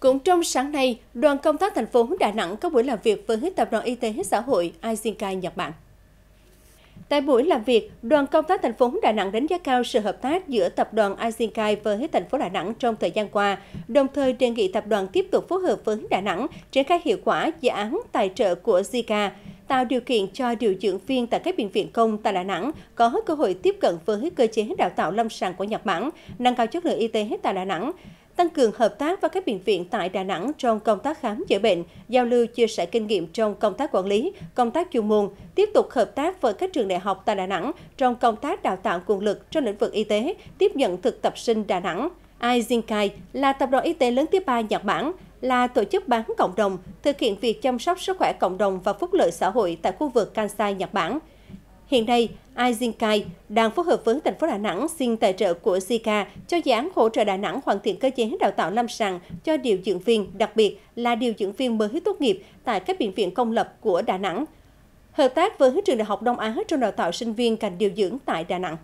Cũng trong sáng nay, đoàn công tác thành phố Đà Nẵng có buổi làm việc với Tập đoàn Y tế Xã hội Isinkai Nhật Bản. Tại buổi làm việc, đoàn công tác thành phố Đà Nẵng đánh giá cao sự hợp tác giữa tập đoàn Isinkai với thành phố Đà Nẵng trong thời gian qua, đồng thời đề nghị tập đoàn tiếp tục phối hợp với Đà Nẵng triển khai hiệu quả dự án tài trợ của Zika, tạo điều kiện cho điều dưỡng viên tại các bệnh viện công tại Đà Nẵng có cơ hội tiếp cận với cơ chế đào tạo lâm sàng của Nhật Bản, nâng cao chất lượng y tế tại Đà Nẵng, tăng cường hợp tác với các bệnh viện tại Đà Nẵng trong công tác khám chữa bệnh, giao lưu chia sẻ kinh nghiệm trong công tác quản lý, công tác chuyên môn, tiếp tục hợp tác với các trường đại học tại Đà Nẵng trong công tác đào tạo nguồn lực trong lĩnh vực y tế, tiếp nhận thực tập sinh Đà Nẵng. Aizinkai là tập đoàn y tế lớn thứ ba Nhật Bản, là tổ chức bán cộng đồng, thực hiện việc chăm sóc sức khỏe cộng đồng và phúc lợi xã hội tại khu vực Kansai, Nhật Bản. Hiện nay, iZinkai đang phối hợp với thành phố Đà Nẵng xin tài trợ của Zika cho dự án hỗ trợ Đà Nẵng hoàn thiện cơ chế đào tạo lâm sàng cho điều dưỡng viên, đặc biệt là điều dưỡng viên mới tốt nghiệp tại các bệnh viện công lập của Đà Nẵng. Hợp tác với Trường Đại học Đông Á trong đào tạo sinh viên ngành điều dưỡng tại Đà Nẵng.